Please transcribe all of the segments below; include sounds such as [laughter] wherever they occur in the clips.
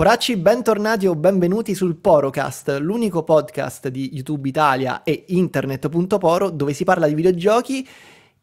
Poracci, bentornati o benvenuti sul Porocast, l'unico podcast di YouTube Italia e internet.poro dove si parla di videogiochi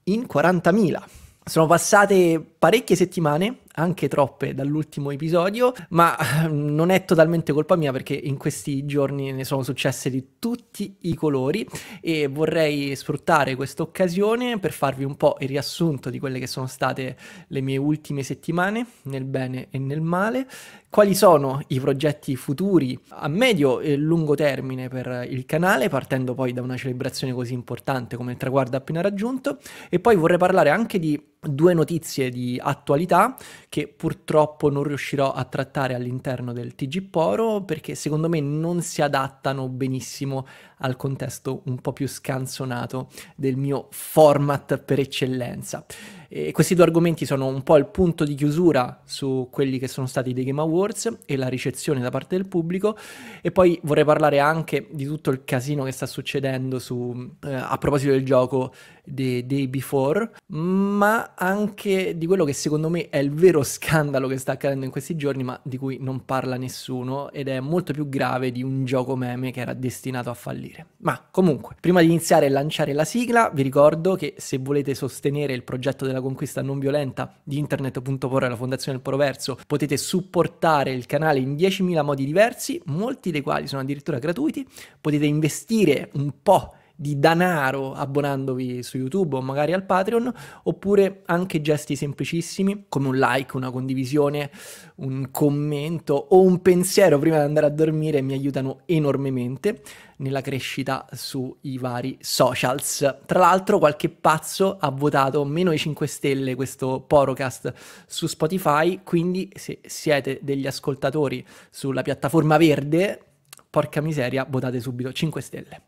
in 40.000. Sono passate parecchie settimane anche troppe dall'ultimo episodio, ma ehm, non è totalmente colpa mia perché in questi giorni ne sono successe di tutti i colori e vorrei sfruttare questa occasione per farvi un po' il riassunto di quelle che sono state le mie ultime settimane, nel bene e nel male, quali sono i progetti futuri a medio e lungo termine per il canale, partendo poi da una celebrazione così importante come il traguardo appena raggiunto, e poi vorrei parlare anche di due notizie di attualità che purtroppo non riuscirò a trattare all'interno del TG Poro perché secondo me non si adattano benissimo al contesto un po' più scansonato del mio format per eccellenza. E questi due argomenti sono un po' il punto di chiusura su quelli che sono stati dei Game Awards e la ricezione da parte del pubblico e poi vorrei parlare anche di tutto il casino che sta succedendo su, eh, a proposito del gioco The Day Before, ma anche di quello che secondo me è il vero scandalo che sta accadendo in questi giorni ma di cui non parla nessuno ed è molto più grave di un gioco meme che era destinato a fallire. Ma comunque, prima di iniziare a lanciare la sigla, vi ricordo che se volete sostenere il progetto della della conquista non violenta di internet.porre la Fondazione del Proverso potete supportare il canale in 10.000 modi diversi, molti dei quali sono addirittura gratuiti, potete investire un po' di danaro abbonandovi su YouTube o magari al Patreon, oppure anche gesti semplicissimi come un like, una condivisione, un commento o un pensiero prima di andare a dormire mi aiutano enormemente nella crescita sui vari socials. Tra l'altro qualche pazzo ha votato meno di 5 stelle questo podcast su Spotify, quindi se siete degli ascoltatori sulla piattaforma verde, porca miseria, votate subito 5 stelle.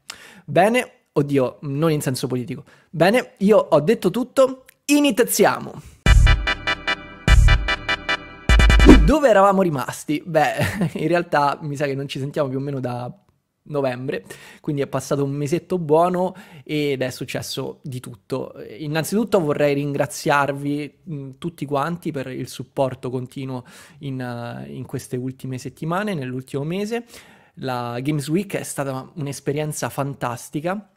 Bene, Oddio, non in senso politico. Bene, io ho detto tutto, iniziamo! Dove eravamo rimasti? Beh, [laughs] in realtà mi sa che non ci sentiamo più o meno da novembre, quindi è passato un mesetto buono ed è successo di tutto. Innanzitutto vorrei ringraziarvi mm, tutti quanti per il supporto continuo in, eh, in queste ultime settimane, nell'ultimo mese. La Games Week è stata un'esperienza fantastica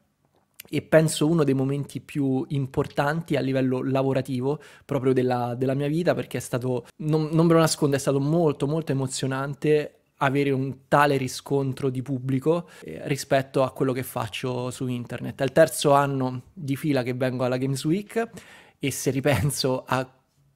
e penso uno dei momenti più importanti a livello lavorativo proprio della, della mia vita perché è stato, non, non ve lo nascondo, è stato molto molto emozionante avere un tale riscontro di pubblico eh, rispetto a quello che faccio su internet. È il terzo anno di fila che vengo alla Games Week e se ripenso a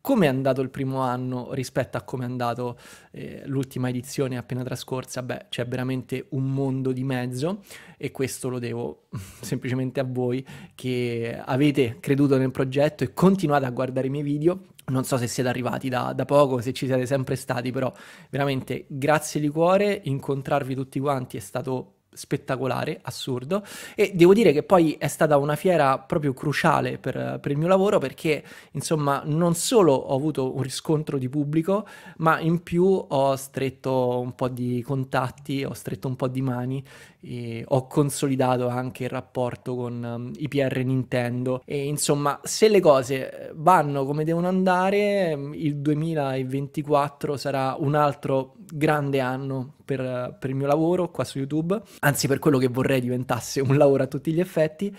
come è andato il primo anno rispetto a come è andato eh, l'ultima edizione appena trascorsa? Beh, c'è veramente un mondo di mezzo e questo lo devo [laughs] semplicemente a voi che avete creduto nel progetto e continuate a guardare i miei video. Non so se siete arrivati da, da poco, se ci siete sempre stati, però veramente grazie di cuore, incontrarvi tutti quanti è stato spettacolare, assurdo. E devo dire che poi è stata una fiera proprio cruciale per, per, il mio lavoro perché, insomma, non solo ho avuto un riscontro di pubblico, ma in più ho stretto un po' di contatti, ho stretto un po' di mani e ho consolidato anche il rapporto con um, i Nintendo e insomma se le cose eh, vanno come devono andare mm, il 2024 sarà un altro grande anno per, eh, per il mio lavoro qua su YouTube anzi per quello che vorrei diventasse un lavoro a tutti gli effetti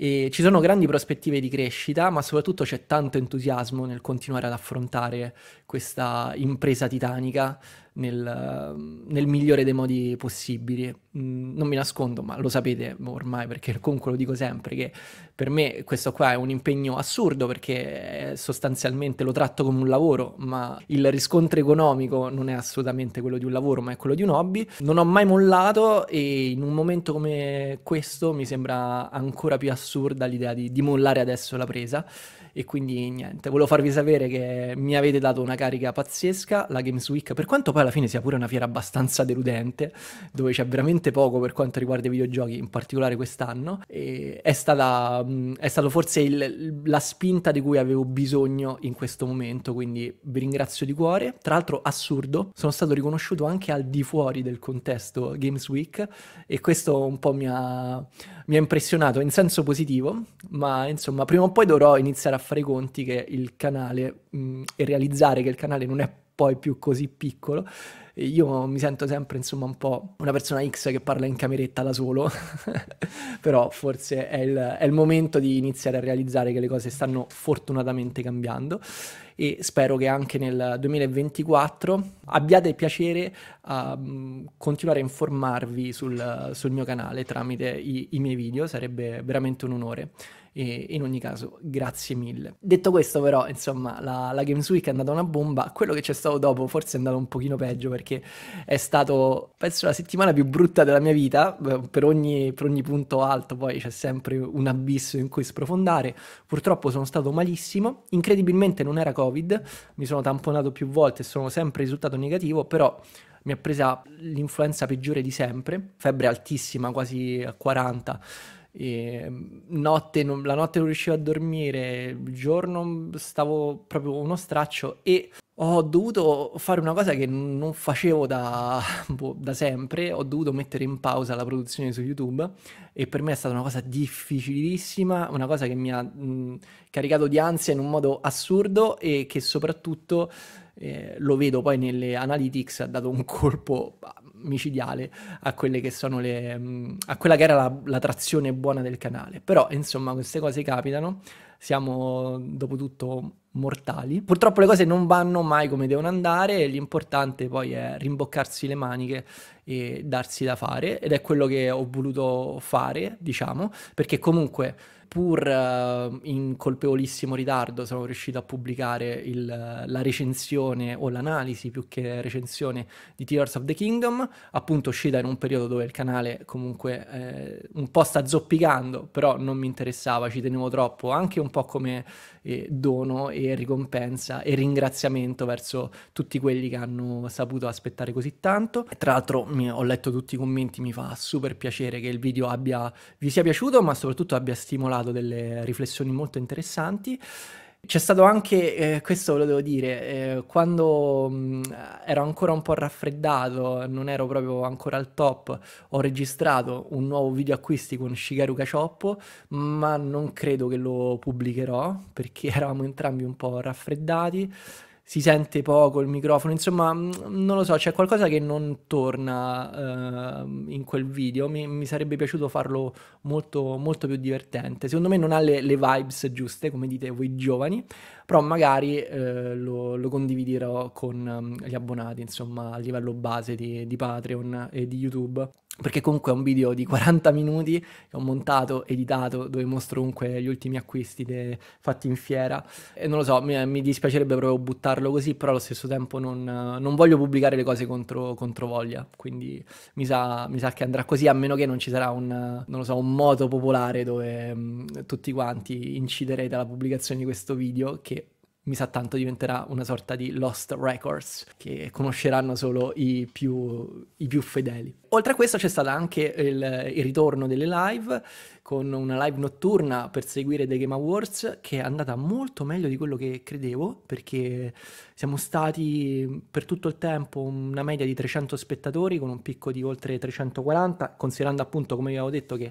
e ci sono grandi prospettive di crescita, ma soprattutto c'è tanto entusiasmo nel continuare ad affrontare questa impresa titanica nel, nel migliore dei modi possibili. Mm, non mi nascondo, ma lo sapete ormai perché [laughs] comunque lo dico sempre, che per me questo qua è un impegno assurdo perché sostanzialmente lo tratto come un lavoro, ma il riscontro economico non è assolutamente quello di un lavoro, ma è quello di un hobby. Non ho mai mollato e in un momento come questo mi sembra ancora più assurda l'idea di, di mollare adesso la presa e quindi niente, volevo farvi sapere che mi avete dato una carica pazzesca, la Games Week, per quanto poi alla fine sia pure una fiera abbastanza deludente, dove c'è veramente poco per quanto riguarda i videogiochi, in particolare quest'anno, è, stata, è stato forse il, la spinta di cui avevo bisogno in questo momento, quindi vi ringrazio di cuore. Tra l'altro assurdo, sono stato riconosciuto anche al di fuori del contesto Games Week e questo un po' mi ha mi ha impressionato in senso positivo, ma insomma prima o poi dovrò iniziare a fare i conti che il canale mh, mm, e realizzare che il canale non è poi più così piccolo io mi sento sempre insomma un po' una persona X che parla in cameretta da solo, [laughs] però forse è il, è il momento di iniziare a realizzare che le cose stanno fortunatamente cambiando e spero che anche nel 2024 abbiate piacere a mm, continuare a informarvi sul, sul mio canale tramite i, i miei video, sarebbe veramente un onore. E in ogni caso, grazie mille. Detto questo, però, insomma, la, la Games Week è andata una bomba. Quello che c'è stato dopo forse è andato un pochino peggio perché è stato, penso, la settimana più brutta della mia vita. Per ogni, per ogni punto alto poi c'è sempre un abisso in cui sprofondare. Purtroppo sono stato malissimo. Incredibilmente non era Covid, mi sono tamponato più volte e sono sempre risultato negativo, però mi ha presa l'influenza peggiore di sempre, febbre altissima, quasi a 40 e, ehm, notte, non, la notte non riuscivo a dormire, il giorno stavo proprio uno straccio e ho dovuto fare una cosa che non facevo da, [laughs] boh, da, sempre, ho dovuto mettere in pausa la produzione su YouTube e per me è stata una cosa difficilissima, una cosa che mi ha mh, caricato di ansia in un modo assurdo e che soprattutto eh, lo vedo poi nelle analytics ha dato un colpo micidiale a, quelle che sono le, mm, a quella che era la, la, trazione buona del canale. Però, insomma, queste cose capitano, siamo dopo tutto mortali. Purtroppo le cose non vanno mai come devono andare, l'importante poi è rimboccarsi le maniche e darsi da fare ed è quello che ho voluto fare, diciamo, perché comunque pur uh, in colpevolissimo ritardo sono riuscito a pubblicare il, la recensione o l'analisi più che recensione di Tears of the Kingdom, appunto uscita in un periodo dove il canale comunque eh, un po' sta zoppicando, però non mi interessava, ci tenevo troppo, anche un po' come eh, dono e ricompensa e ringraziamento verso tutti quelli che hanno saputo aspettare così tanto. E tra l'altro mi, ho letto tutti i commenti, mi fa super piacere che il video abbia, vi sia piaciuto, ma soprattutto abbia stimolato delle riflessioni molto interessanti. C'è stato anche, eh, questo ve lo devo dire, eh, quando mh, mm, ero ancora un po' raffreddato, non ero proprio ancora al top, ho registrato un nuovo video acquisti con Shigeru Cacioppo, ma non credo che lo pubblicherò perché [laughs] eravamo entrambi un po' raffreddati si sente poco il microfono, insomma, mm, non lo so, c'è qualcosa che non torna uh, in quel video, mi, mi, sarebbe piaciuto farlo molto, molto più divertente, secondo me non ha le, le vibes giuste, come dite voi giovani, però magari uh, lo, lo, condividerò con um, gli abbonati, insomma, a livello base di, di Patreon e di YouTube perché comunque è un video di 40 minuti che ho montato, editato, dove mostro comunque gli ultimi acquisti de... fatti in fiera e non lo so, mi, mi, dispiacerebbe proprio buttarlo così, però allo stesso tempo non, non voglio pubblicare le cose contro, contro voglia, quindi mi sa, mi sa, che andrà così, a meno che non ci sarà un, non so, un moto popolare dove mh, tutti quanti inciderete alla pubblicazione di questo video che mi sa tanto diventerà una sorta di lost records che conosceranno solo i più, i più fedeli oltre a questo c'è stato anche il, il, ritorno delle live con una live notturna per seguire The Game Awards che è andata molto meglio di quello che credevo perché siamo stati per tutto il tempo una media di 300 spettatori con un picco di oltre 340 considerando appunto come vi avevo detto che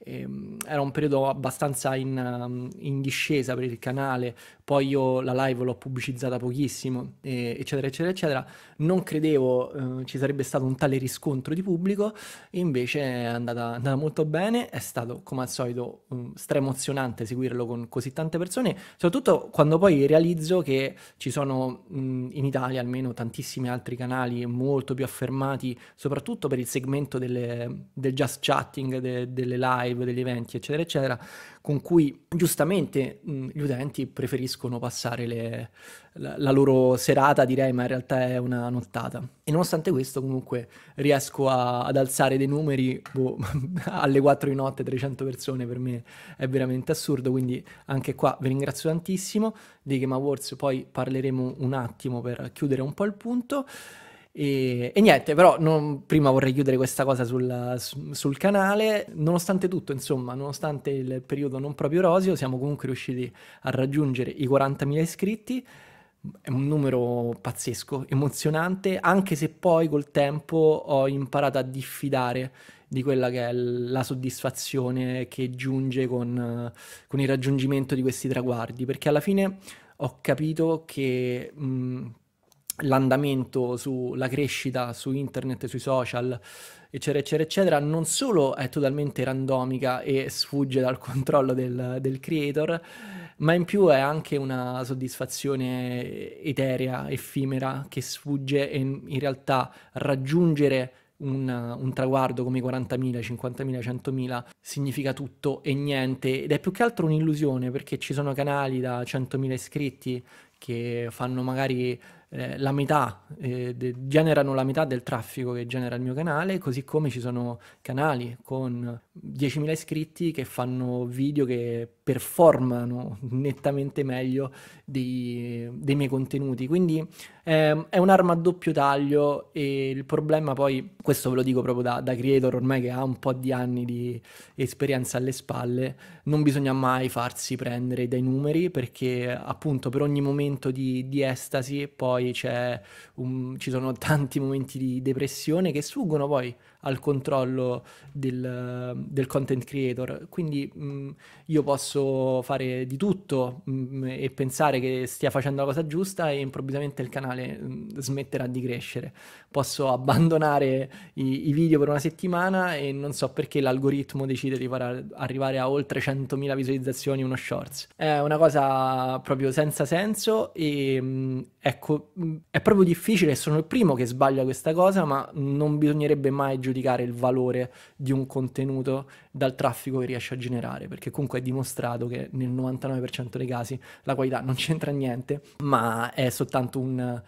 ehm, era un periodo abbastanza in, in, discesa per il canale poi io la live l'ho pubblicizzata pochissimo eh, eccetera eccetera eccetera non credevo eh, ci sarebbe stato un tale riscontro di pubblico pubblico, invece è andata, è andata molto bene, è stato come al solito um, stremozionante seguirlo con così tante persone, soprattutto quando poi realizzo che ci sono mh, mm, in Italia almeno tantissimi altri canali molto più affermati, soprattutto per il segmento delle, del just chatting, de, delle live, degli eventi, eccetera, eccetera con cui giustamente mh, mm, gli utenti preferiscono passare le, la, la, loro serata, direi, ma in realtà è una nottata. E nonostante questo comunque riesco a, ad alzare dei numeri boh, [laughs] alle 4 di notte, 300 persone per me è veramente assurdo, quindi anche qua vi ringrazio tantissimo. Di Game Awards poi parleremo un attimo per chiudere un po' il punto. E, e niente, però non, prima vorrei chiudere questa cosa sul, sul, canale. Nonostante tutto, insomma, nonostante il periodo non proprio rosio, siamo comunque riusciti a raggiungere i 40.000 iscritti. È un numero pazzesco, emozionante, anche se poi col tempo ho imparato a diffidare di quella che è la soddisfazione che giunge con, con il raggiungimento di questi traguardi, perché alla fine ho capito che mh, l'andamento sulla crescita su internet, sui social, eccetera, eccetera, eccetera, non solo è totalmente randomica e sfugge dal controllo del, del creator, ma in più è anche una soddisfazione eterea, effimera, che sfugge e in realtà raggiungere un, un, traguardo come 40.000, 50.000, 100.000 significa tutto e niente ed è più che altro un'illusione perché ci sono canali da 100.000 iscritti che fanno magari eh, la metà, eh, de- generano la metà del traffico che genera il mio canale, così come ci sono canali con 10.000 iscritti che fanno video che performano [laughs] nettamente meglio dei, dei miei contenuti. Quindi ehm, è un'arma a doppio taglio e il problema poi, questo ve lo dico proprio da, da creator ormai che ha un po' di anni di esperienza alle spalle, non bisogna mai farsi prendere dai numeri perché appunto per ogni momento di, di estasi poi poi un, ci sono tanti momenti di depressione che sfuggono poi al controllo del, del content creator. Quindi mh, mm, io posso fare di tutto mh, mm, e pensare che stia facendo la cosa giusta e improvvisamente il canale mh, mm, smetterà di crescere. Posso abbandonare i, i, video per una settimana e non so perché l'algoritmo decide di far arrivare a oltre 100.000 visualizzazioni uno shorts. È una cosa proprio senza senso e ecco, è proprio difficile, sono il primo che sbaglia questa cosa, ma non bisognerebbe mai giocare giudicare il valore di un contenuto dal traffico che riesce a generare, perché comunque è dimostrato che nel 99% dei casi la qualità non c'entra niente, ma è soltanto un,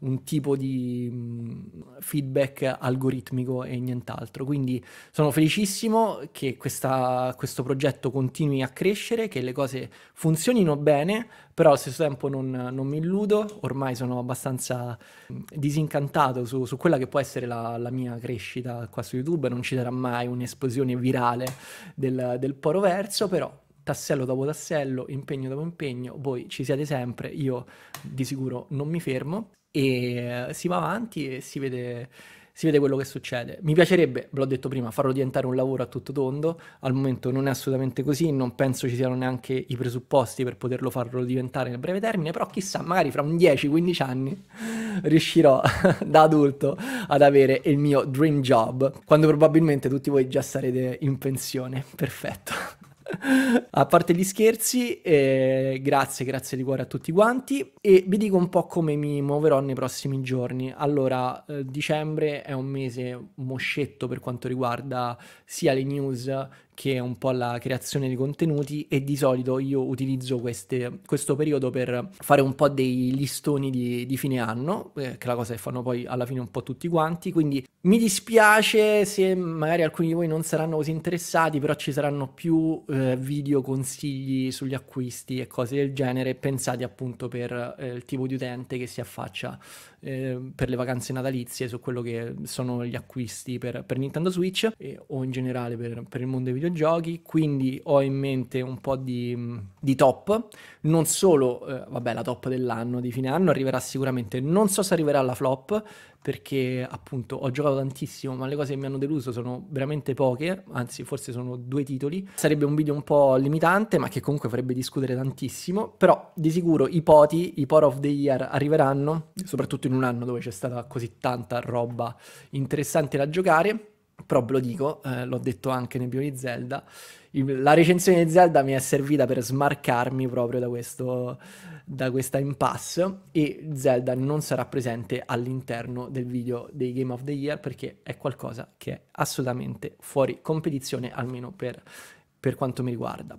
un tipo di mh, mm, feedback algoritmico e nient'altro. Quindi sono felicissimo che questa, questo progetto continui a crescere, che le cose funzionino bene, però allo stesso tempo non, non mi illudo, ormai sono abbastanza mm, disincantato su, su quella che può essere la, la, mia crescita qua su YouTube, non ci sarà mai un'esplosione virale del, del poro verso, però tassello dopo tassello, impegno dopo impegno, voi ci siete sempre, io di sicuro non mi fermo e eh, si va avanti e si vede, si vede quello che succede. Mi piacerebbe, l'ho detto prima, farlo diventare un lavoro a tutto tondo, al momento non è assolutamente così, non penso ci siano neanche i presupposti per poterlo farlo diventare nel breve termine, però chissà, magari fra un 10-15 anni riuscirò [laughs] da adulto ad avere il mio dream job, quando probabilmente tutti voi già sarete in pensione. Perfetto a parte gli scherzi, eh, grazie, grazie di cuore a tutti quanti e vi dico un po' come mi muoverò nei prossimi giorni. Allora, eh, dicembre è un mese moscetto per quanto riguarda sia le news che è un po' la creazione di contenuti e di solito io utilizzo queste, questo periodo per fare un po' dei listoni di, di fine anno, eh, che è la cosa che fanno poi alla fine un po' tutti quanti, quindi mi dispiace se magari alcuni di voi non saranno così interessati, però ci saranno più eh, video consigli sugli acquisti e cose del genere pensati appunto per eh, il tipo di utente che si affaccia eh, per le vacanze natalizie su quello che sono gli acquisti per, per Nintendo Switch o in generale per, per il mondo dei video videogiochi, quindi ho in mente un po' di, di top, non solo, eh, vabbè, la top dell'anno, di fine anno, arriverà sicuramente, non so se arriverà la flop, perché appunto ho giocato tantissimo, ma le cose che mi hanno deluso sono veramente poche, anzi forse sono due titoli. Sarebbe un video un po' limitante, ma che comunque farebbe discutere tantissimo, però di sicuro i poti, i pot of the year arriveranno, soprattutto in un anno dove c'è stata così tanta roba interessante da giocare però ve lo dico, eh, l'ho detto anche nel video di Zelda, il, la recensione di Zelda mi è servita per smarcarmi proprio da, questo, da questa impasse e Zelda non sarà presente all'interno del video dei Game of the Year perché è qualcosa che è assolutamente fuori competizione, almeno per, per quanto mi riguarda.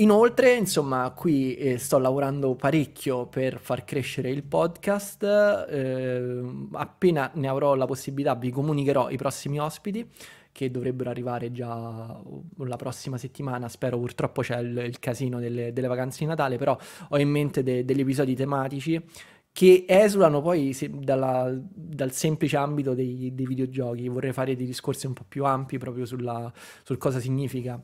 Inoltre, insomma, qui eh, sto lavorando parecchio per far crescere il podcast. Eh, appena ne avrò la possibilità, vi comunicherò i prossimi ospiti che dovrebbero arrivare già uh, la prossima settimana. Spero, purtroppo c'è il, il casino delle, delle, vacanze di Natale, però ho in mente de, degli episodi tematici che esulano poi se, dalla, dal semplice ambito dei, dei, videogiochi. Vorrei fare dei discorsi un po' più ampi proprio sulla, sul cosa significa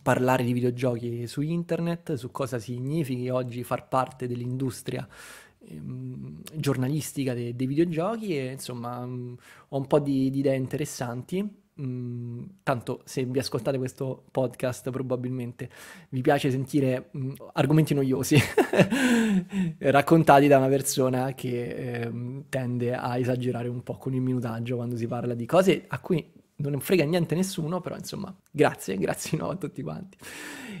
parlare di videogiochi su internet, su cosa significhi oggi far parte dell'industria ehm, giornalistica de- dei videogiochi e insomma mh, mm, ho un po' di, di idee interessanti. Mh, mm, tanto se vi ascoltate questo podcast probabilmente vi piace sentire mh, mm, argomenti noiosi [laughs] raccontati da una persona che ehm, tende a esagerare un po' con il minutaggio quando si parla di cose a cui non frega niente nessuno, però insomma, grazie, [laughs] grazie no, a tutti quanti.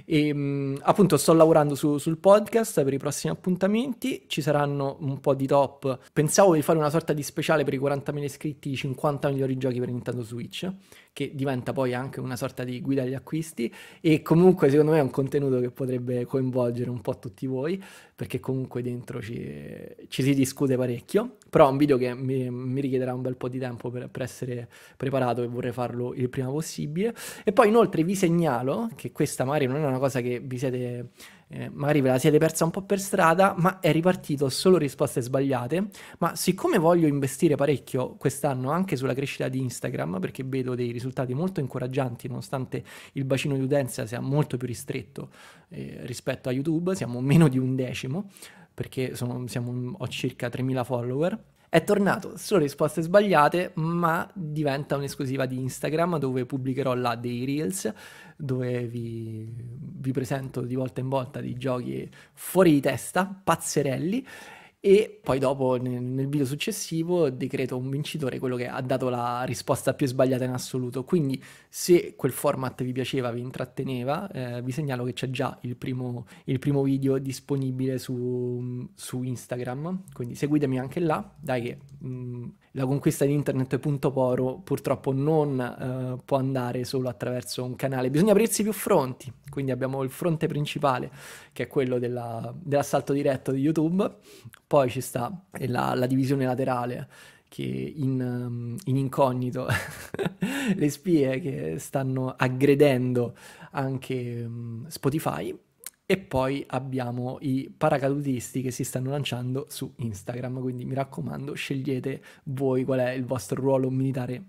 E, ehm, mh, appunto sto lavorando su, sul podcast per i prossimi appuntamenti, ci saranno un po' di top. Pensavo di fare una sorta di speciale per i 40.000 iscritti, i 50 migliori giochi per Nintendo Switch che diventa poi anche una sorta di guida agli acquisti e comunque secondo me è un contenuto che potrebbe coinvolgere un po' tutti voi perché comunque dentro ci, ci si discute parecchio però è un video che mi, mi richiederà un bel po' di tempo per, per, essere preparato e vorrei farlo il prima possibile e poi inoltre vi segnalo che questa magari non è una cosa che vi siete eh, magari ve la siete persa un po' per strada, ma è ripartito solo risposte sbagliate. Ma siccome voglio investire parecchio quest'anno anche sulla crescita di Instagram, perché vedo dei risultati molto incoraggianti, nonostante il bacino di utenza sia molto più ristretto eh, rispetto a YouTube, siamo meno di un decimo, perché sono, siamo, ho circa 3.000 follower. È tornato solo risposte sbagliate, ma diventa un'esclusiva di Instagram dove pubblicherò là dei reels dove vi, vi presento di volta in volta dei giochi fuori di testa, pazzerelli e poi dopo nel, video successivo decreto un vincitore quello che ha dato la risposta più sbagliata in assoluto. Quindi se quel format vi piaceva, vi intratteneva, eh, vi segnalo che c'è già il primo, il primo video disponibile su, su, Instagram, quindi seguitemi anche là, dai che mh, mm, la conquista di internet.poro purtroppo non eh, può andare solo attraverso un canale, bisogna aprirsi più fronti, quindi abbiamo il fronte principale che è quello della, dell'assalto diretto di YouTube, poi poi ci sta la, la divisione laterale che in, um, in incognito [laughs] le spie che stanno aggredendo anche um, Spotify e poi abbiamo i paracadutisti che si stanno lanciando su Instagram, quindi mi raccomando scegliete voi qual è il vostro ruolo militare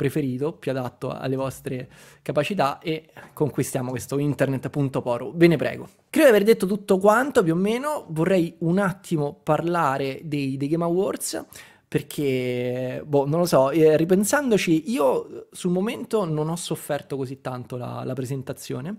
preferito, più adatto alle vostre capacità e conquistiamo questo internet.poro. Ve ne prego. Credo di aver detto tutto quanto più o meno, vorrei un attimo parlare dei, dei Game Awards perché, boh, non lo so, eh, ripensandoci, io sul momento non ho sofferto così tanto la, la presentazione,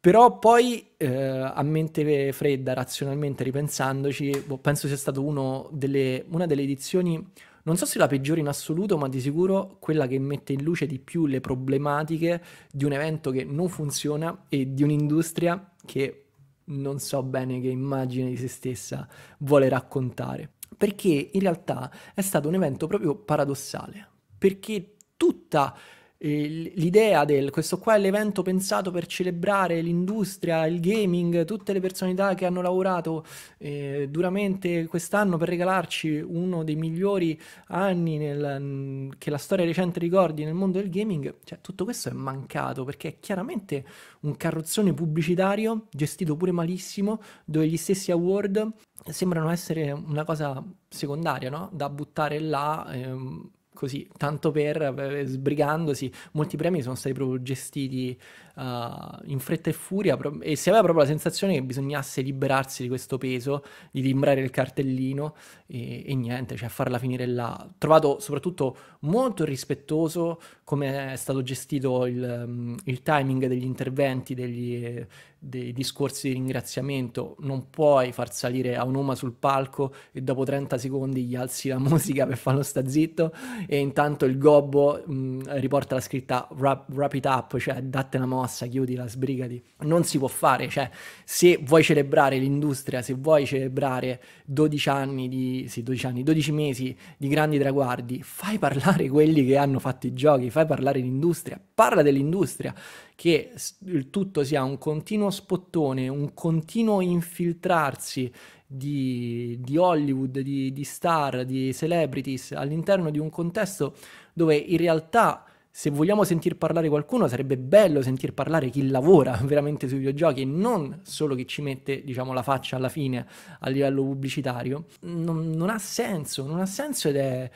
però poi eh, a mente fredda, razionalmente ripensandoci, boh, penso sia stata una delle edizioni non so se la peggiore in assoluto, ma di sicuro quella che mette in luce di più le problematiche di un evento che non funziona e di un'industria che non so bene che immagine di se stessa vuole raccontare. Perché in realtà è stato un evento proprio paradossale, perché tutta l'idea del questo qua è l'evento pensato per celebrare l'industria, il gaming, tutte le personalità che hanno lavorato eh, duramente quest'anno per regalarci uno dei migliori anni nel, che la storia recente ricordi nel mondo del gaming, cioè tutto questo è mancato perché è chiaramente un carrozzone pubblicitario gestito pure malissimo dove gli stessi award sembrano essere una cosa secondaria, no? da buttare là. Ehm, così, tanto per, eh, sbrigandosi, molti premi sono stati proprio gestiti uh, in fretta e furia pro- e si aveva proprio la sensazione che bisognasse liberarsi di questo peso, di timbrare il cartellino e, e niente, cioè farla finire là. Trovato soprattutto molto rispettoso come è stato gestito il, um, il timing degli interventi, degli, dei discorsi di ringraziamento, non puoi far salire a un'oma sul palco e dopo 30 secondi gli alzi la [laughs] musica per farlo sta zitto e intanto il gobbo mh, mm, riporta la scritta wrap, wrap, it up, cioè date una mossa, chiudila, sbrigati. Non si può fare, cioè se vuoi celebrare l'industria, se vuoi celebrare 12 anni di sì, 12 anni, 12 mesi di grandi traguardi, fai parlare quelli che hanno fatto i giochi, fai parlare l'industria, parla dell'industria che il tutto sia un continuo spottone, un continuo infiltrarsi di, di Hollywood, di, di star, di celebrities all'interno di un contesto dove in realtà se vogliamo sentir parlare qualcuno sarebbe bello sentir parlare chi lavora [laughs] veramente sui videogiochi e non solo chi ci mette diciamo, la faccia alla fine a livello pubblicitario non, non ha senso non ha senso ed è,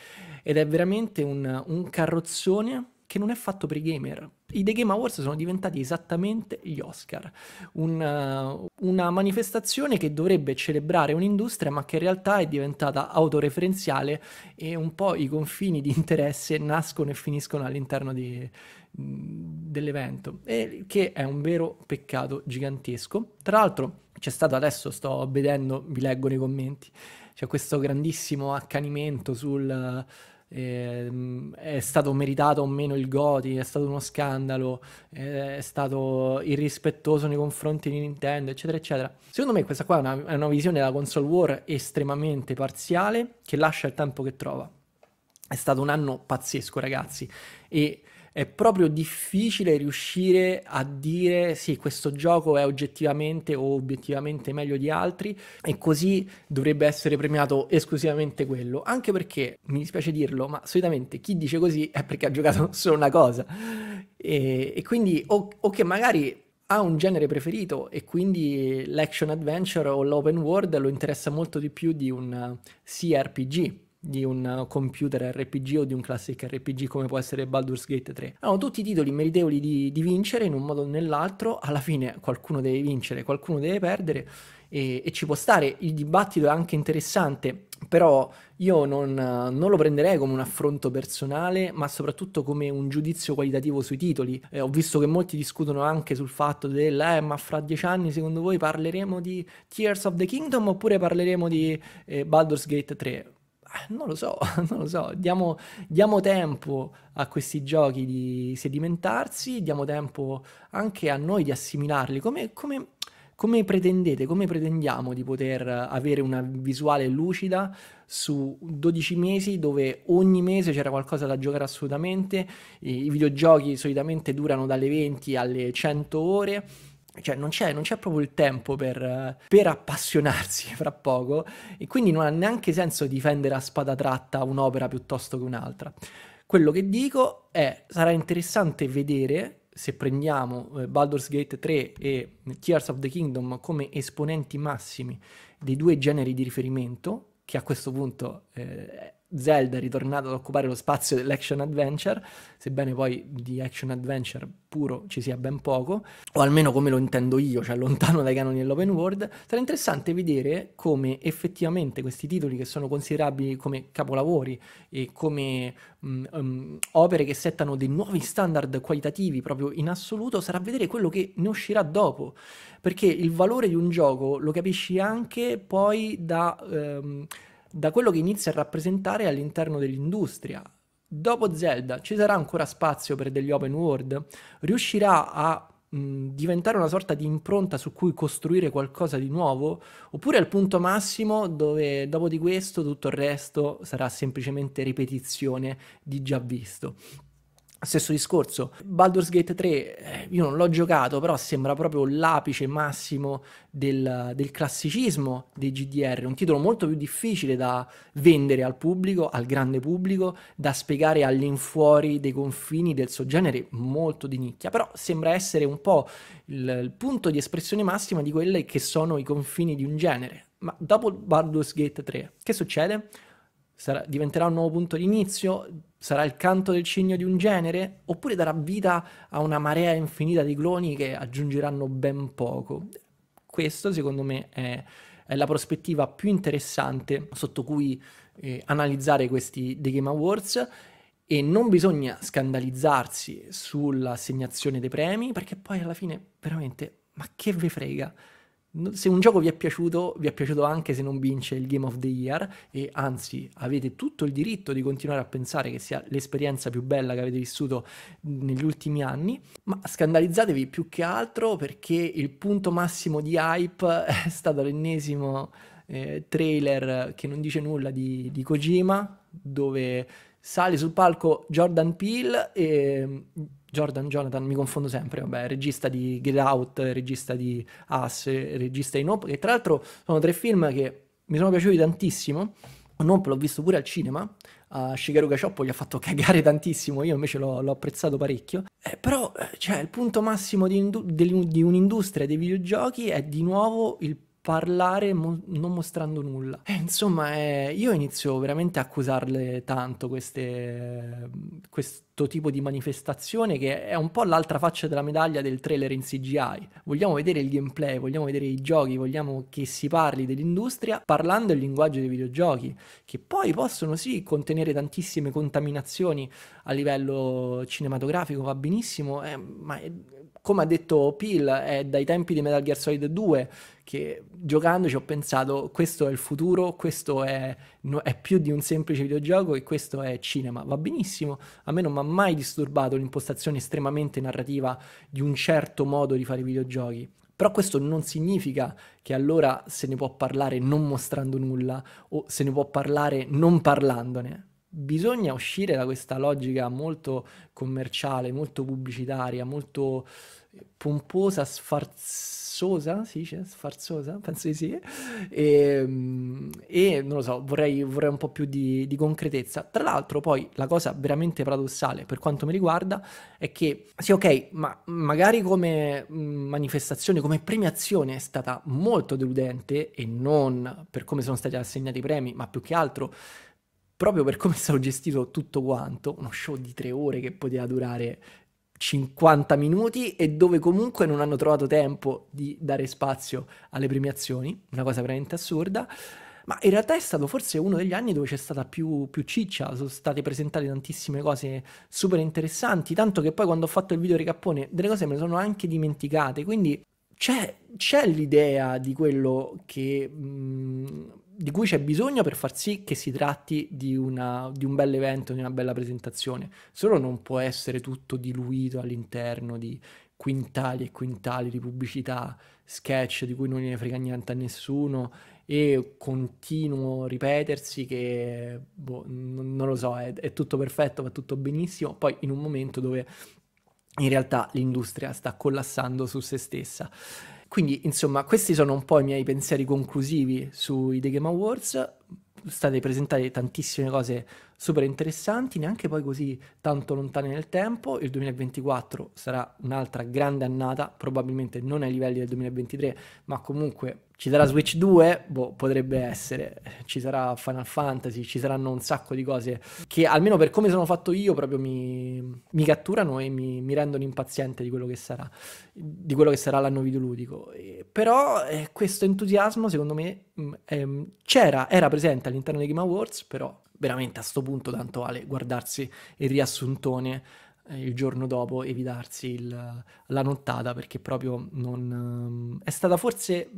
ed è veramente un, un carrozzone che non è fatto per i gamer. I The Game Awards sono diventati esattamente gli Oscar, una, eh, una manifestazione che dovrebbe celebrare un'industria ma che in realtà è diventata autoreferenziale e un po' i confini di interesse nascono e finiscono all'interno di, dell'evento, e che è un vero peccato gigantesco. Tra l'altro c'è stato adesso, sto vedendo, vi leggo nei commenti, c'è questo grandissimo accanimento sul eh, è stato meritato o meno il Goti, è stato uno scandalo, eh, è stato irrispettoso nei confronti di Nintendo, eccetera, eccetera. Secondo me questa qua è una, è una visione della console war estremamente parziale che lascia il tempo che trova. È stato un anno pazzesco, ragazzi, e è proprio difficile riuscire a dire sì, questo gioco è oggettivamente o obiettivamente meglio di altri e così dovrebbe essere premiato esclusivamente quello, anche perché mi dispiace dirlo, ma solitamente chi dice così è perché ha giocato [laughs] solo una cosa. E, e quindi o, o che magari ha un genere preferito e quindi l'action adventure o l'open world lo interessa molto di più di un eh, CRPG di un uh, computer RPG o di un classic RPG come può essere Baldur's Gate 3. Erano tutti titoli meritevoli di, di vincere in un modo o nell'altro, alla fine qualcuno deve vincere, qualcuno deve perdere e, e ci può stare, il dibattito è anche interessante, però io non, uh, non, lo prenderei come un affronto personale, ma soprattutto come un giudizio qualitativo sui titoli. Eh, ho visto che molti discutono anche sul fatto del, eh, ma fra dieci anni secondo voi parleremo di Tears of the Kingdom oppure parleremo di eh, Baldur's Gate 3? non lo so, [laughs] non lo so. Diamo, diamo, tempo a questi giochi di sedimentarsi, diamo tempo anche a noi di assimilarli. Come, come, come pretendete, come pretendiamo di poter avere una visuale lucida su 12 mesi dove ogni mese c'era qualcosa da giocare assolutamente? I, i videogiochi solitamente durano dalle 20 alle 100 ore cioè non c'è, non c'è, proprio il tempo per, per, appassionarsi [laughs] fra poco e quindi non ha neanche senso difendere a spada tratta un'opera piuttosto che un'altra. Quello che dico è, sarà interessante vedere se prendiamo eh, Baldur's Gate 3 e Tears of the Kingdom come esponenti massimi dei due generi di riferimento, che a questo punto eh, Zelda è ritornato ad occupare lo spazio dell'action adventure, sebbene poi di action adventure puro ci sia ben poco, o almeno come lo intendo io, cioè lontano dai canoni dell'open world, sarà interessante vedere come effettivamente questi titoli che sono considerabili come capolavori e come mh, mm, mh, mm, opere che settano dei nuovi standard qualitativi proprio in assoluto, sarà vedere quello che ne uscirà dopo, perché il valore di un gioco lo capisci anche poi da... Ehm, da quello che inizia a rappresentare all'interno dell'industria. Dopo Zelda ci sarà ancora spazio per degli open world? Riuscirà a mh, diventare una sorta di impronta su cui costruire qualcosa di nuovo? Oppure al punto massimo dove dopo di questo tutto il resto sarà semplicemente ripetizione di già visto? Stesso discorso, Baldur's Gate 3 eh, io non l'ho giocato, però sembra proprio l'apice massimo del, del, classicismo dei GDR, un titolo molto più difficile da vendere al pubblico, al grande pubblico, da spiegare all'infuori dei confini del suo genere molto di nicchia, però sembra essere un po' il, il punto di espressione massima di quelli che sono i confini di un genere. Ma dopo Baldur's Gate 3, che succede? Sarà, diventerà un nuovo punto di inizio? Sarà il canto del cigno di un genere? Oppure darà vita a una marea infinita di cloni che aggiungeranno ben poco? Questo, secondo me, è, è la prospettiva più interessante sotto cui eh, analizzare questi The Game Awards e non bisogna scandalizzarsi sull'assegnazione dei premi perché poi alla fine veramente ma che ve frega se un gioco vi è piaciuto, vi è piaciuto anche se non vince il Game of the Year e anzi avete tutto il diritto di continuare a pensare che sia l'esperienza più bella che avete vissuto mhmm, negli ultimi anni, ma scandalizzatevi più che altro perché il punto massimo di hype [laughs] è stato l'ennesimo eh, trailer che non dice nulla di, di Kojima, dove sale sul palco Jordan Peele e mhmm, Jordan, Jonathan, mi confondo sempre, vabbè, regista di Get Out, regista di Us, regista di Nope, che tra l'altro sono tre film che mi sono piaciuti tantissimo, Nope l'ho visto pure al cinema, a uh, Shigeru Gachoppo gli ha fatto cagare tantissimo, io invece l'ho, l'ho apprezzato parecchio, eh, però eh, cioè, il punto massimo di, indu- di, un'industria dei videogiochi è di nuovo il parlare mo- non mostrando nulla. Eh, insomma, eh, io inizio veramente a accusarle tanto queste, questo tipo di manifestazione che è un po' l'altra faccia della medaglia del trailer in CGI. Vogliamo vedere il gameplay, vogliamo vedere i giochi, vogliamo che si parli dell'industria parlando il linguaggio dei videogiochi, che poi possono sì contenere tantissime contaminazioni a livello cinematografico, va benissimo, eh, ma come ha detto Peel, è dai tempi di Metal Gear Solid 2 che giocandoci ho pensato questo è il futuro, questo è, è più di un semplice videogioco e questo è cinema. Va benissimo, a me non mi ha mai disturbato l'impostazione estremamente narrativa di un certo modo di fare videogiochi. Però questo non significa che allora se ne può parlare non mostrando nulla o se ne può parlare non parlandone bisogna uscire da questa logica molto commerciale, molto pubblicitaria, molto eh, pomposa, sfarzosa, si dice sfarzosa, [laughs] penso di sì, e, ehm, e non lo so, vorrei, vorrei un po' più di, di, concretezza. Tra l'altro poi la cosa veramente paradossale per quanto mi riguarda è che sì ok, ma magari come mm, manifestazione, come premiazione è stata molto deludente e non per come sono stati assegnati i premi, ma più che altro proprio per come è [laughs] stato gestito tutto quanto, uno show di tre ore che poteva durare 50 minuti e dove comunque non hanno trovato tempo di dare spazio alle premiazioni, una cosa veramente assurda. Ma in realtà è stato forse uno degli anni dove c'è stata più, più ciccia, sono state presentate tantissime cose super interessanti, tanto che poi quando ho fatto il video ricappone delle cose me le sono anche dimenticate, quindi c'è, c'è l'idea di quello che mh, mm, di cui c'è bisogno per far sì che si tratti di, una, di, un bel evento, di una bella presentazione. Solo non può essere tutto diluito all'interno di quintali e quintali di pubblicità, sketch di cui non gliene frega niente a nessuno e continuo ripetersi che boh, non lo so, è, è tutto perfetto, va tutto benissimo, poi in un momento dove in realtà l'industria sta collassando su se stessa. Quindi, insomma, questi sono un po' i miei pensieri conclusivi sui The Game Awards. State presentare tantissime cose super interessanti, neanche poi così tanto lontane nel tempo. Il 2024 sarà un'altra grande annata, probabilmente non ai livelli del 2023, ma comunque ci sarà Switch 2, boh, potrebbe essere, ci sarà Final Fantasy, ci saranno un sacco di cose che almeno per come sono fatto io proprio mi, mi catturano e mi, mi, rendono impaziente di quello che sarà, di quello che sarà l'anno videoludico. E, però eh, questo entusiasmo secondo me mh, mm, ehm, c'era, era presente all'interno dei Game Awards, però veramente a sto punto tanto vale guardarsi il riassuntone eh, il giorno dopo evitarsi il, la nottata perché proprio non ehm, è stata forse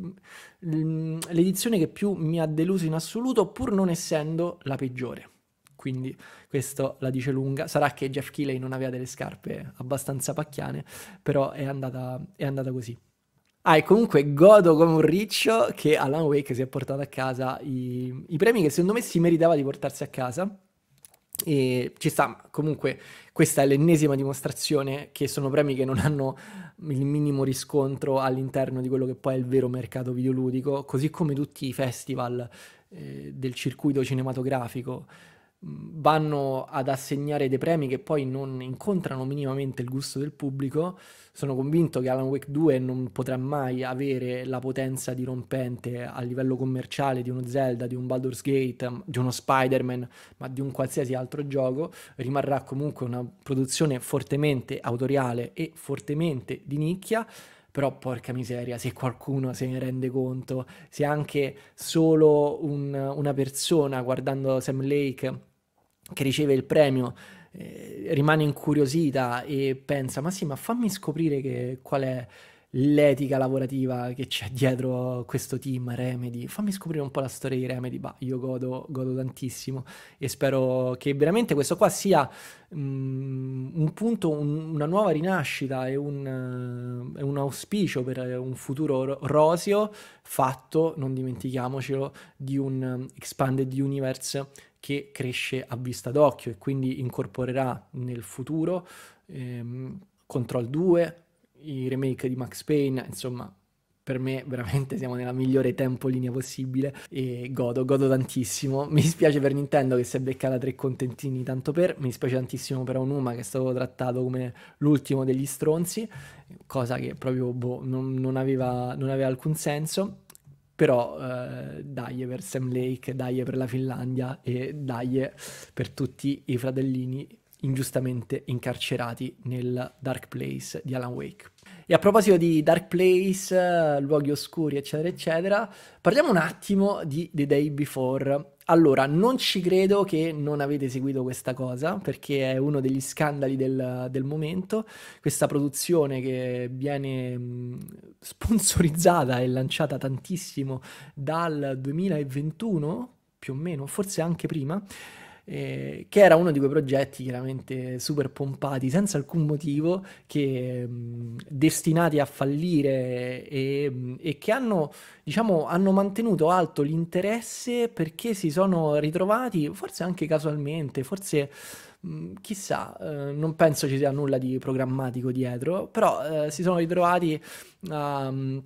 mm, l'edizione che più mi ha deluso in assoluto pur non essendo la peggiore quindi questo la dice lunga. Sarà che Jeff Keighley non aveva delle scarpe abbastanza pacchiane, però è andata, è andata così. Ah, e comunque godo come un riccio che Alan Wake si è portato a casa i, i premi che secondo me si meritava di portarsi a casa. E ci sta, comunque questa è l'ennesima dimostrazione che sono premi che non hanno il minimo riscontro all'interno di quello che poi è il vero mercato videoludico, così come tutti i festival eh, del circuito cinematografico vanno ad assegnare dei premi che poi non incontrano minimamente il gusto del pubblico. Sono convinto che Alan Wake 2 non potrà mai avere la potenza dirompente a livello commerciale di uno Zelda, di un Baldur's Gate, di uno Spider-Man, ma di un qualsiasi altro gioco. Rimarrà comunque una produzione fortemente autoriale e fortemente di nicchia però porca miseria, se qualcuno se ne rende conto, se anche solo un, una persona guardando Sam Lake che riceve il premio eh, rimane incuriosita e pensa ma sì ma fammi scoprire che, qual è l'etica lavorativa che c'è dietro questo team Remedy. Fammi scoprire un po' la storia di Remedy, bah, io godo, godo tantissimo e spero che veramente questo qua sia um, un punto, un, una nuova rinascita e un, uh, un, auspicio per un futuro rosio fatto, non dimentichiamocelo, di un eh, Expanded Universe che cresce a vista d'occhio e quindi incorporerà nel futuro ehm, Control 2, i remake di Max Payne, insomma per me veramente siamo nella migliore tempolinea possibile e godo, godo tantissimo. [laughs] Mi dispiace per Nintendo che si è beccata tre contentini tanto per, mi dispiace tantissimo per Onuma che è stato trattato come l'ultimo degli stronzi, cosa che proprio boh, non, non, aveva, non aveva alcun senso però eh, dai per Sam Lake, dai per la Finlandia e dai per tutti i fratellini ingiustamente incarcerati nel Dark Place di Alan Wake. E a proposito di Dark Place, luoghi oscuri, eccetera, eccetera, parliamo un attimo di The Day Before. Allora, non ci credo che non avete seguito questa cosa, perché è uno degli scandali del, del momento. Questa produzione che viene mm, sponsorizzata e lanciata tantissimo dal 2021, più o meno, forse anche prima, eh, che era uno di quei progetti chiaramente super pompati, senza alcun motivo, che mh, destinati a fallire e, e che hanno, diciamo, hanno mantenuto alto l'interesse perché si sono ritrovati, forse anche casualmente, forse chissà, eh, non penso ci sia nulla di programmatico dietro, però eh, si sono ritrovati a... Um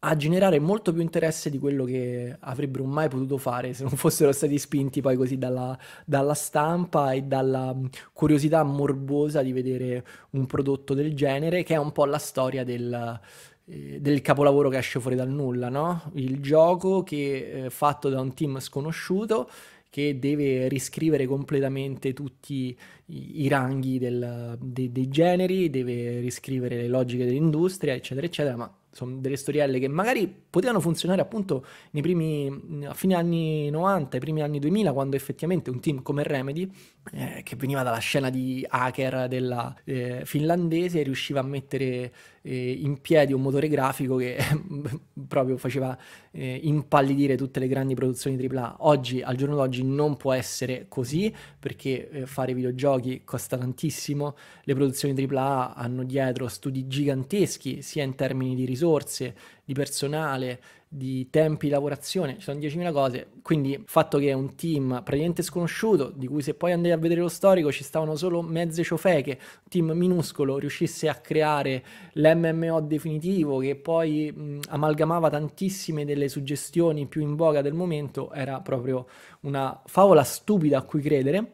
a generare molto più interesse di quello che avrebbero mai potuto fare se non [laughs] fossero stati spinti poi così dalla, dalla, stampa e dalla mm, curiosità morbosa di vedere un prodotto del genere, che è un po' la storia del, eh, del capolavoro che esce fuori dal nulla, no? Il gioco che eh, fatto da un team sconosciuto che deve riscrivere completamente tutti i, i ranghi del, de, dei generi, deve riscrivere le logiche dell'industria, eccetera, eccetera, ma sono delle storielle che magari potevano funzionare appunto nei primi, a fine anni 90, ai primi anni 2000, quando effettivamente un team come Remedy, eh, che veniva dalla scena di hacker della, eh, finlandese, riusciva a mettere eh, in piedi un motore grafico che [laughs] proprio faceva eh, impallidire tutte le grandi produzioni AAA. Oggi, al giorno d'oggi, non può essere così, perché eh, fare videogiochi costa tantissimo, le produzioni AAA hanno dietro studi giganteschi, sia in termini di risorse, risorse, di personale, di tempi di lavorazione, ci sono 10.000 cose. Quindi il fatto che un team praticamente sconosciuto, di cui se poi andate a vedere lo storico ci stavano solo mezze ciofeche, un team minuscolo riuscisse a creare l'MMO definitivo che poi mh, amalgamava tantissime delle suggestioni più in voga del momento, era proprio una favola stupida a cui credere.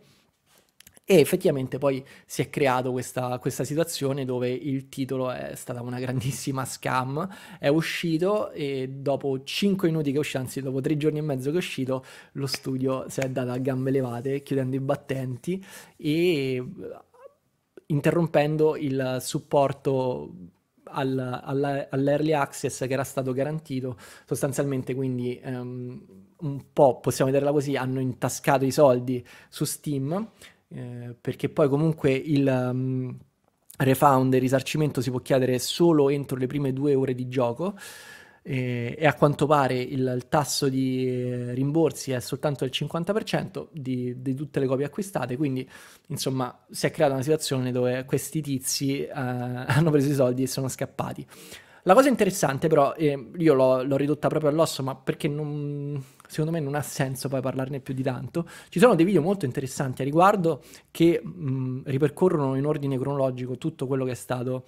E effettivamente poi si è creato questa, questa, situazione dove il titolo è stata una grandissima scam, è uscito e dopo 5 minuti che è uscito, anzi dopo 3 giorni e mezzo che è uscito, lo studio si è dato a gambe levate, chiudendo i battenti e eh, interrompendo il supporto al, alla, all'early access che era stato garantito, sostanzialmente quindi um, un po', possiamo vederla così, hanno intascato i soldi su Steam eh, perché poi comunque il um, refund, il risarcimento si può chiedere solo entro le prime due ore di gioco eh, e a quanto pare il, il tasso di eh, rimborsi è soltanto del 50% di, di, tutte le copie acquistate, quindi insomma si è creata una situazione dove questi tizi eh, [laughs] hanno preso i soldi e sono scappati. La cosa interessante però, io l'ho, l'ho ridotta proprio all'osso, ma perché non, secondo me non ha senso poi parlarne più di tanto. Ci sono dei video molto interessanti a riguardo che mh, mm, ripercorrono in ordine cronologico tutto quello che è stato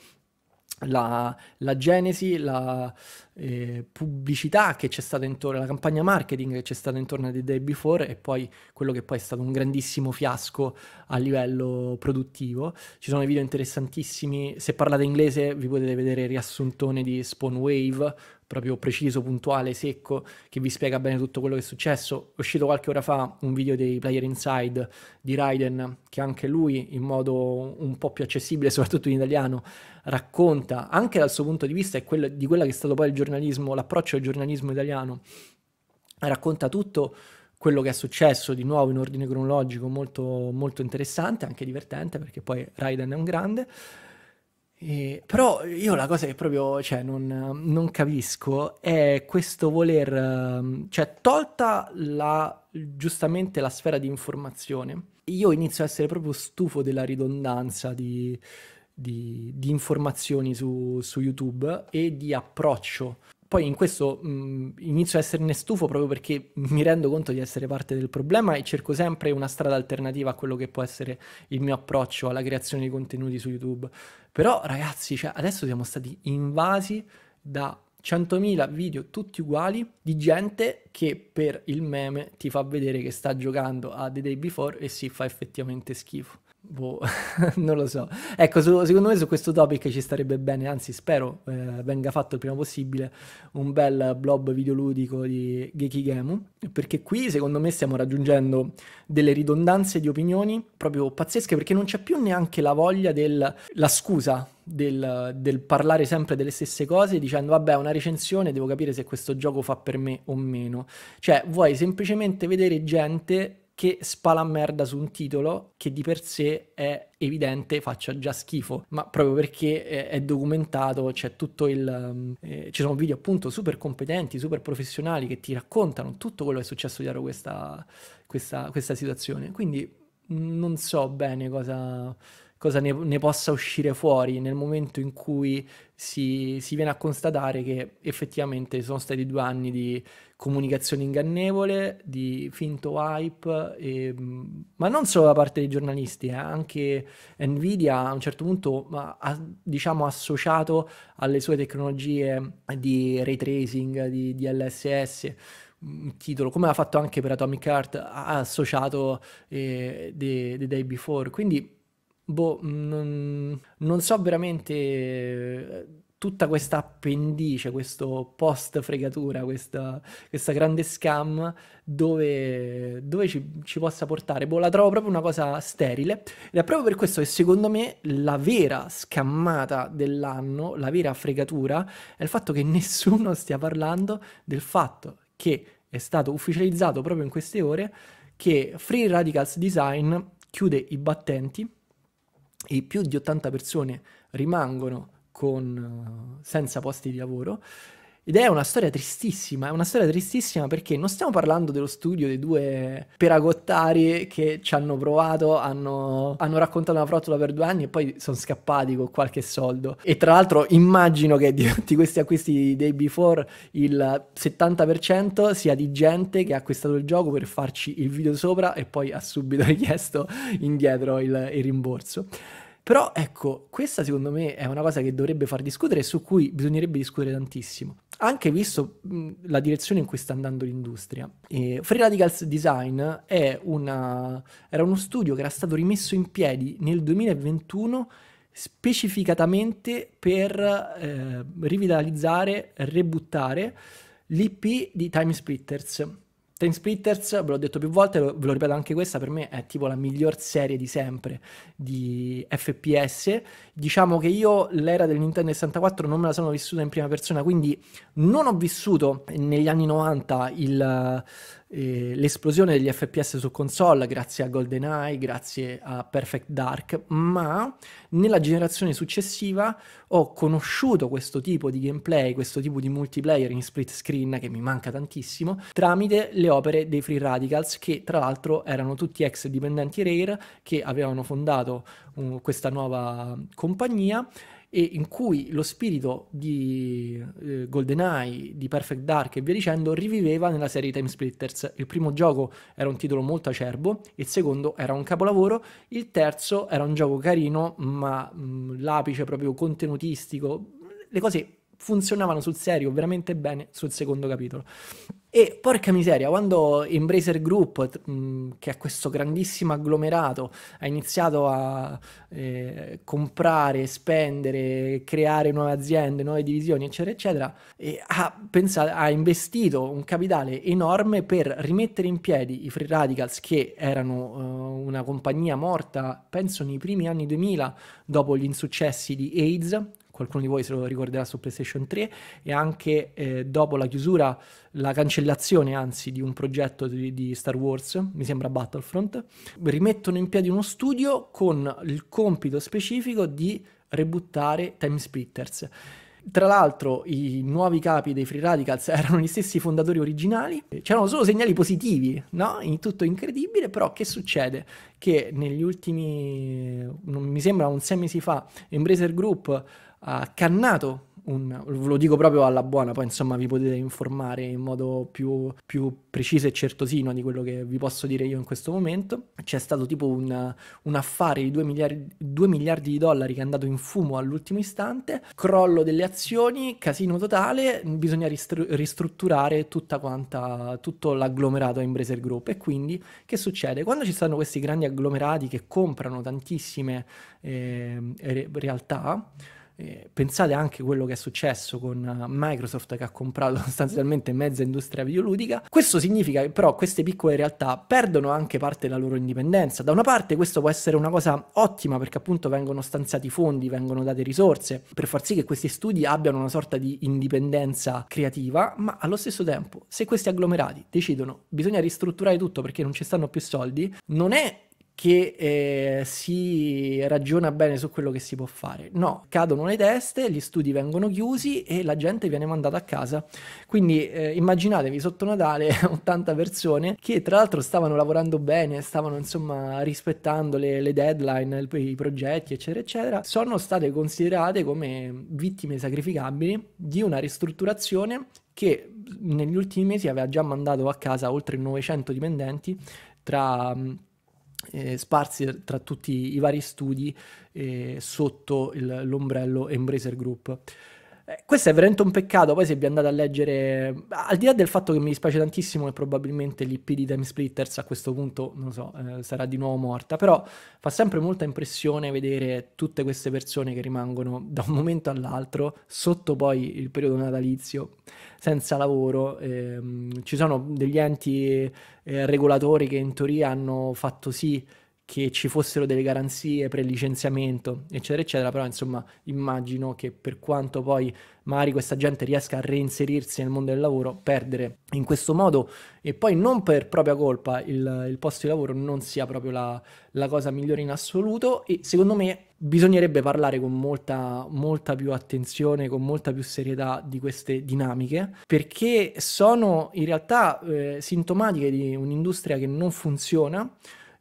la, la, genesi, la eh, pubblicità che c'è stata intorno, la campagna marketing che c'è stata intorno a The Day Before e poi quello che poi è stato un grandissimo fiasco a livello produttivo. Ci sono video interessantissimi, se parlate inglese vi potete vedere il riassuntone di Spawn Wave proprio preciso, puntuale, secco, che vi spiega bene tutto quello che è successo. È uscito qualche ora fa un video dei Player Inside di Raiden, che anche lui, in modo un po' più accessibile, [laughs] soprattutto in italiano, racconta, anche dal suo punto di vista e quello, di quello che è stato poi il giornalismo, l'approccio al giornalismo italiano, racconta tutto quello che è successo di nuovo in ordine cronologico molto, molto interessante, anche divertente perché poi Raiden è un grande e, però io la cosa che proprio cioè, non, non, capisco è questo voler, ehm, cioè tolta la, giustamente la sfera di informazione, io inizio a essere proprio stufo della ridondanza di, di, di informazioni su, su, YouTube e di approccio poi in questo mh, mm, inizio a esserne stufo proprio perché mi rendo conto di essere parte del problema e cerco sempre una strada alternativa a quello che può essere il mio approccio alla creazione di contenuti su YouTube. Però ragazzi, cioè, adesso siamo stati invasi da 100.000 video tutti uguali di gente che per il meme ti fa vedere che sta giocando a The Day Before e si fa effettivamente schifo. Boh, [laughs] non lo so. Ecco, su, secondo me su questo topic ci starebbe bene, anzi spero eh, venga fatto il prima possibile un bel blob videoludico di Gekigemu, perché qui secondo me stiamo raggiungendo delle ridondanze di opinioni proprio pazzesche, perché non c'è più neanche la voglia della scusa del, del, parlare sempre delle stesse cose dicendo vabbè una recensione devo capire se questo gioco fa per me o meno cioè vuoi semplicemente vedere gente che spala merda su un titolo che di per sé è evidente faccia già schifo, ma proprio perché è documentato, c'è tutto il... Um, eh, ci sono video appunto super competenti, super professionali che ti raccontano tutto quello che è successo dietro questa, questa, questa situazione. Quindi non so bene cosa cosa ne, ne, possa uscire fuori nel momento in cui si, si, viene a constatare che effettivamente sono stati due anni di comunicazione ingannevole, di finto hype, e, ma non solo da parte dei giornalisti, eh, anche Nvidia a un certo punto ha diciamo, associato alle sue tecnologie di ray tracing, di DLSS, titolo, come ha fatto anche per Atomic Heart, ha associato eh, The, The Day Before, quindi boh, non, non so veramente tutta questa appendice, questo post fregatura, questa, questa grande scam dove, dove ci, ci, possa portare. Boh, la trovo proprio una cosa sterile ed è proprio per questo che secondo me la vera scammata dell'anno, la vera fregatura è il fatto che nessuno stia parlando del fatto che è stato ufficializzato proprio in queste ore che Free Radicals Design chiude i battenti e più di 80 persone rimangono con, eh, senza posti di lavoro ed è una storia tristissima, è una storia tristissima perché non stiamo parlando dello studio dei due peragottari che ci hanno provato, hanno, hanno raccontato una frottola per due anni e poi sono scappati con qualche soldo. E tra l'altro immagino che di tutti questi acquisti dei before il 70% sia di gente che ha acquistato il gioco per farci il video sopra e poi ha subito richiesto [laughs] indietro il, il rimborso. Però ecco, questa secondo me è una cosa che dovrebbe far discutere e su cui bisognerebbe discutere tantissimo. Anche visto mh, la direzione in cui sta andando l'industria. E Free Radicals Design una, era uno studio che era stato rimesso in piedi nel 2021 specificatamente per eh, rivitalizzare, rebuttare l'IP di Time Splitters Train Splitters, ve l'ho detto più volte, ve lo ripeto anche questa, per me è tipo la miglior serie di sempre di FPS. Diciamo che io l'era del Nintendo 64 non me la sono vissuta in prima persona, quindi non ho vissuto negli anni 90 il, l'esplosione degli FPS su console grazie a GoldenEye, grazie a Perfect Dark, ma nella generazione successiva ho conosciuto questo tipo di gameplay, questo tipo di multiplayer in split screen che mi manca tantissimo, tramite le opere dei Free Radicals che tra l'altro erano tutti ex dipendenti Rare che avevano fondato uh, questa nuova compagnia e in cui lo spirito di eh, GoldenEye, di Perfect Dark e via dicendo riviveva nella serie Time Splitters. Il primo gioco era un titolo molto acerbo, il secondo era un capolavoro, il terzo era un gioco carino, ma mh, mm, l'apice proprio contenutistico, le cose funzionavano sul serio veramente bene sul secondo capitolo. E porca miseria, quando Embracer Group, che è questo grandissimo agglomerato, ha iniziato a eh, comprare, spendere, creare nuove aziende, nuove divisioni, eccetera, eccetera, ha, pensato, ha, investito un capitale enorme per rimettere in piedi i Free Radicals, che erano uh, una compagnia morta, penso, nei primi anni 2000, dopo gli insuccessi di AIDS, qualcuno di voi se lo ricorderà su PlayStation 3 e anche eh, dopo la chiusura, la cancellazione anzi di un progetto di, di, Star Wars, mi sembra Battlefront, rimettono in piedi uno studio con il compito specifico di rebuttare Time Splitters. Tra l'altro i nuovi capi dei Free Radicals [laughs] erano gli stessi fondatori originali, c'erano solo segnali positivi, no? In tutto incredibile, però che succede? Che negli ultimi, non mi sembra un sei mesi fa, Embracer Group uh, cannato un, ve lo dico proprio alla buona, poi insomma vi potete informare in modo più, più, preciso e certosino di quello che vi posso dire io in questo momento. C'è stato tipo un, un affare di 2 miliardi, 2 miliardi, di dollari che è andato in fumo all'ultimo istante, crollo delle azioni, casino totale, bisogna ristru- ristrutturare tutta quanta, tutto l'agglomerato Embracer Group e quindi che succede? Quando ci sono questi grandi agglomerati che comprano tantissime eh, re- realtà, eh, pensate anche a quello che è successo con eh, Microsoft che ha comprato [laughs] sostanzialmente mezza industria videoludica. Questo significa che però queste piccole realtà perdono anche parte della loro indipendenza. Da una parte questo può essere una cosa ottima perché appunto vengono stanziati fondi, vengono date risorse per far sì che questi studi abbiano una sorta di indipendenza creativa, ma allo stesso tempo se questi agglomerati decidono bisogna ristrutturare tutto perché non ci stanno più soldi, non è che eh, si ragiona bene su quello che si può fare. No, cadono le teste, gli studi vengono chiusi e la gente viene mandata a casa. Quindi eh, immaginatevi sotto Natale 80 [laughs] persone che tra l'altro stavano lavorando bene, stavano insomma rispettando le, le deadline, i progetti, eccetera, eccetera, sono state considerate come vittime sacrificabili di una ristrutturazione che negli ultimi mesi aveva già mandato a casa oltre 900 dipendenti tra eh, sparsi tra tutti i vari studi eh, sotto il, l'ombrello Embracer Group. Eh, questo è veramente un peccato, poi se vi andate a leggere, al di là del fatto che mi dispiace tantissimo che probabilmente l'IP di Time Splitters a questo punto, non so, eh, sarà di nuovo morta, però fa sempre molta impressione vedere tutte queste persone che rimangono da un momento all'altro, sotto poi il periodo natalizio, senza lavoro. Eh, ci sono degli enti eh, regolatori che in teoria hanno fatto sì che ci fossero delle garanzie per il licenziamento, eccetera, eccetera, però insomma immagino che per quanto poi magari questa gente riesca a reinserirsi nel mondo del lavoro, perdere in questo modo e poi non per propria colpa il, il posto di lavoro non sia proprio la, la, cosa migliore in assoluto e secondo me bisognerebbe parlare con molta, molta più attenzione, con molta più serietà di queste dinamiche perché sono in realtà eh, sintomatiche di un'industria che non funziona,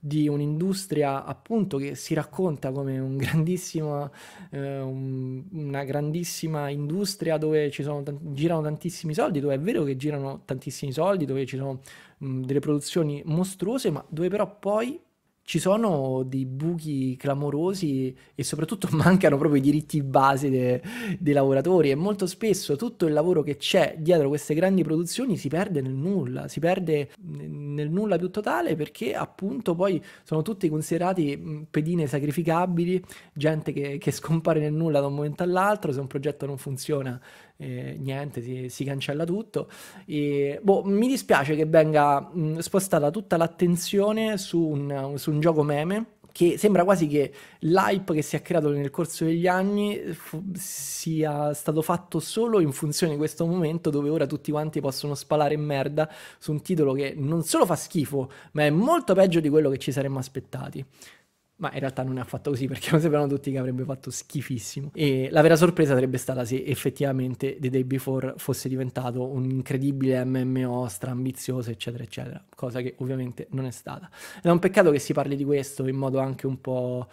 di un'industria appunto che si racconta come un [laughs] eh, un, una grandissima industria dove t- girano tantissimi soldi, dove è vero che girano tantissimi soldi, dove ci sono mh, delle produzioni mostruose, ma dove però poi ci sono dei buchi clamorosi e soprattutto [laughs] mancano proprio i diritti base de- dei lavoratori e molto spesso tutto il lavoro che c'è dietro queste grandi produzioni si perde nel nulla, si perde nel nulla più totale perché appunto poi sono tutti considerati pedine sacrificabili, gente che, che scompare nel nulla da un momento all'altro se un progetto non funziona eh, niente, si, si, cancella tutto. E, boh, mi dispiace che venga mh, spostata tutta l'attenzione su un, su un gioco meme che sembra quasi che l'hype che si è creato nel corso degli anni f- sia stato fatto solo in funzione di questo momento dove ora tutti quanti possono spalare merda su un titolo che non solo fa schifo, ma è molto peggio di quello che ci saremmo aspettati ma in realtà non è affatto così perché [laughs] lo sapevano tutti che avrebbe fatto schifissimo. E la vera sorpresa sarebbe stata se effettivamente The Day Before fosse diventato un incredibile MMO straambizioso, eccetera, eccetera, cosa che ovviamente non è stata. Ed è un peccato che si parli di questo in modo anche un po'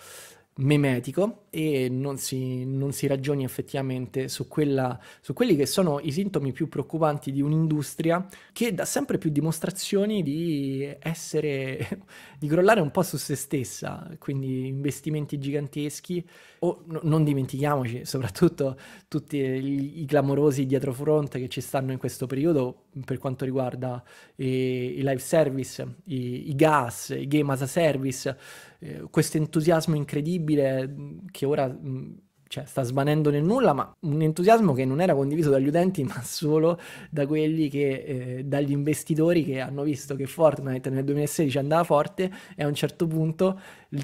memetico e non si, non si ragioni effettivamente su, quella, su, quelli che sono i sintomi più preoccupanti di un'industria che dà sempre più dimostrazioni di essere, [laughs] di crollare un po' su se stessa, quindi investimenti giganteschi o no, non dimentichiamoci soprattutto tutti i, i clamorosi dietro front che ci stanno in questo periodo per quanto riguarda eh, i, i live service, i, i gas, i game as a service eh, questo entusiasmo incredibile mm, che ora mm, cioè, sta svanendo nel nulla, ma un entusiasmo che non era condiviso dagli utenti, [laughs] ma solo da quelli che, eh, dagli investitori che hanno visto che Fortnite nel 2016 andava forte e a un certo punto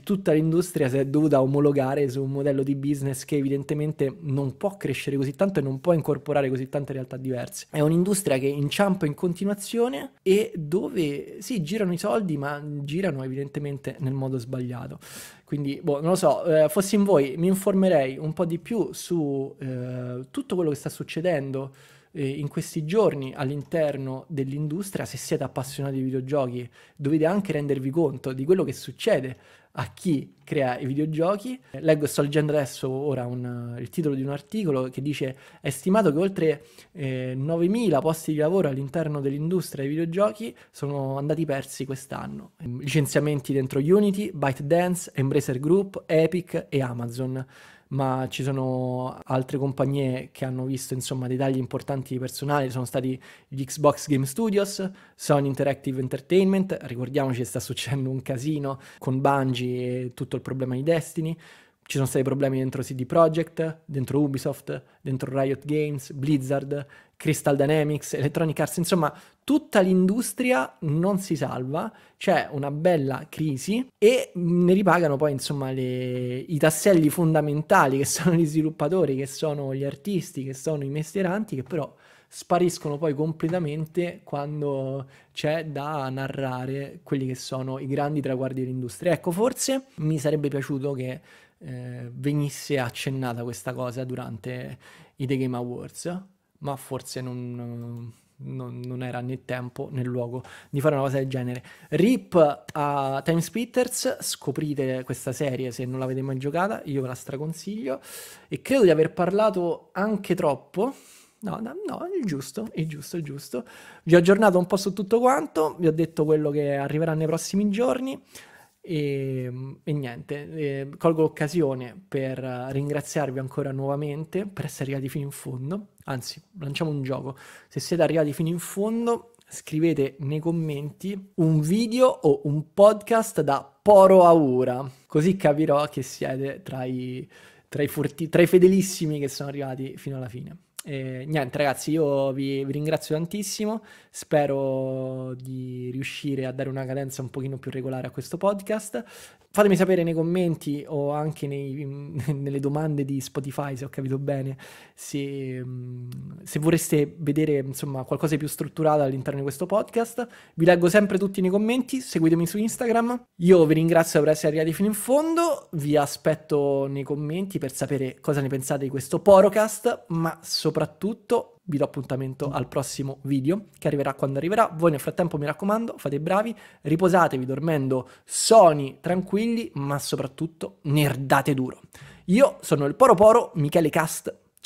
tutta l'industria si è dovuta omologare su un modello di business che evidentemente non può crescere così tanto e non può incorporare così tante realtà diverse. È un'industria che inciampa in continuazione e dove sì, girano i soldi, ma girano evidentemente nel modo sbagliato. Quindi, boh, non lo so, eh, fossi in voi mi informerei un po' di più su eh, tutto quello che sta succedendo eh, in questi giorni all'interno dell'industria, se siete appassionati di videogiochi, dovete anche rendervi conto di quello che succede a chi crea i videogiochi. Leggo e sto leggendo adesso ora un, il titolo di un articolo che dice è stimato che oltre eh, 9.000 posti di lavoro all'interno dell'industria dei videogiochi sono andati persi quest'anno. Licenziamenti dentro Unity, ByteDance, Embracer Group, Epic e Amazon ma ci sono altre compagnie che hanno visto insomma dei tagli importanti di personale, sono stati gli Xbox Game Studios, Sony Interactive Entertainment, ricordiamoci che sta succedendo un casino con Bungie e tutto il problema di Destiny, ci sono stati problemi dentro CD Projekt, dentro Ubisoft, dentro Riot Games, Blizzard, Crystal Dynamics, Electronic Arts, insomma tutta l'industria non si salva, c'è una bella crisi e ne ripagano poi insomma le... i tasselli fondamentali che [laughs] sono gli sviluppatori, che sono gli artisti, che sono i mestieranti, che però spariscono poi completamente quando c'è da narrare quelli che sono i grandi traguardi dell'industria. Ecco, forse mi sarebbe piaciuto che eh, venisse accennata questa cosa durante i The Game Awards, ma forse non, non, non, era né tempo né luogo di fare una cosa del genere. Rip a Time Splitters, scoprite questa serie se non l'avete mai giocata, io ve la straconsiglio e credo di aver parlato anche troppo. No, no, no, il giusto, il giusto, il giusto. Vi ho aggiornato un po' su tutto quanto, vi ho detto quello che arriverà nei prossimi giorni. E, ehm, e, niente, ehm, eh, colgo l'occasione per ringraziarvi ancora nuovamente per essere arrivati fino in fondo. Anzi, lanciamo un gioco. Se siete arrivati fino in fondo, scrivete nei commenti un video o un podcast da Poro Aura, così capirò che siete tra i, tra i, furti, tra i fedelissimi che sono arrivati fino alla fine. E, niente ragazzi, io vi, vi, ringrazio tantissimo, spero di riuscire a dare una cadenza un pochino più regolare a questo podcast, Fatemi sapere nei commenti o anche nei, [laughs] nelle domande di Spotify, se ho capito bene, se, mm, se vorreste vedere insomma, qualcosa di più strutturato all'interno di questo podcast. Vi leggo sempre tutti nei commenti, seguitemi su Instagram. Io vi ringrazio per essere arrivati fino in fondo, vi aspetto nei commenti per sapere cosa ne pensate di questo podcast, ma soprattutto vi do appuntamento al prossimo video che arriverà quando arriverà. Voi nel frattempo mi raccomando, fate i bravi, riposatevi dormendo soni, tranquilli, ma soprattutto nerdate duro. Io sono il Poro Poro, Michele Cast.